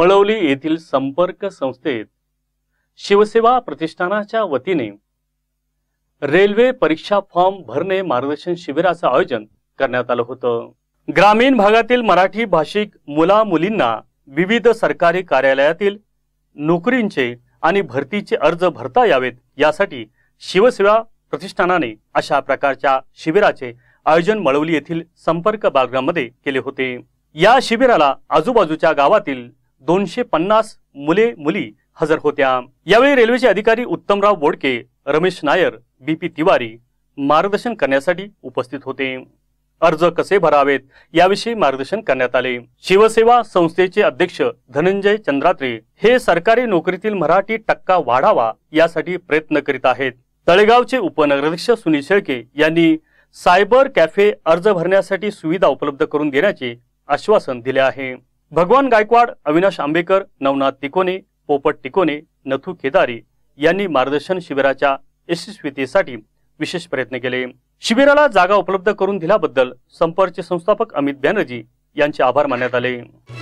मळवली येथील संपर्क संस्थेत शिवसेवा प्रतिष्ठानाच्या वतीने रेल्वे परीक्षा फॉर्म भरणे मार्गदर्शन शिबिराचं आयोजन करण्यात आलं होतं ग्रामीण भागातील मराठी भाषिक मुला मुलींना विविध सरकारी कार्यालयातील नोकरींचे आणि भरतीचे अर्ज भरता यावेत यासाठी शिवसेवा प्रतिष्ठानाने अशा प्रकारच्या शिबिराचे आयोजन मळवली येथील संपर्क बागरामध्ये केले होते या शिबिराला आजूबाजूच्या गावातील दोनशे पन्नास मुले मुली हजर होत्या यावेळी रेल्वेचे अधिकारी उत्तमराव बोडके रमेश नायर बी पी तिवारी मार्गदर्शन करण्यासाठी उपस्थित होते अर्ज कसे भरावेत याविषयी मार्गदर्शन करण्यात आले शिवसेवा संस्थेचे अध्यक्ष धनंजय चंद्रात्रे हे सरकारी नोकरीतील मराठी टक्का वाढावा यासाठी प्रयत्न करीत आहेत तळेगावचे उपनगराध्यक्ष सुनील शेळके यांनी सायबर कॅफे अर्ज भरण्यासाठी सुविधा उपलब्ध करून देण्याचे आश्वासन दिले आहे भगवान गायकवाड अविनाश आंबेकर नवनाथ तिकोने पोपट टिकोने नथू केदारी यांनी मार्गदर्शन शिबिराच्या यशस्वीतेसाठी विशेष प्रयत्न केले शिबिराला जागा उपलब्ध करून दिल्याबद्दल संपर्कचे संस्थापक अमित बॅनर्जी यांचे आभार मानण्यात आले